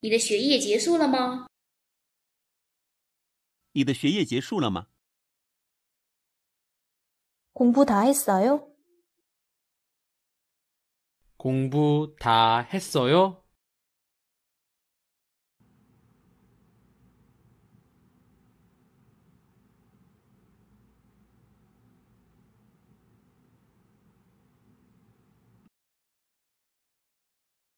你的学业结束了吗？你的学业结束了吗？공부다했어요공부다했어요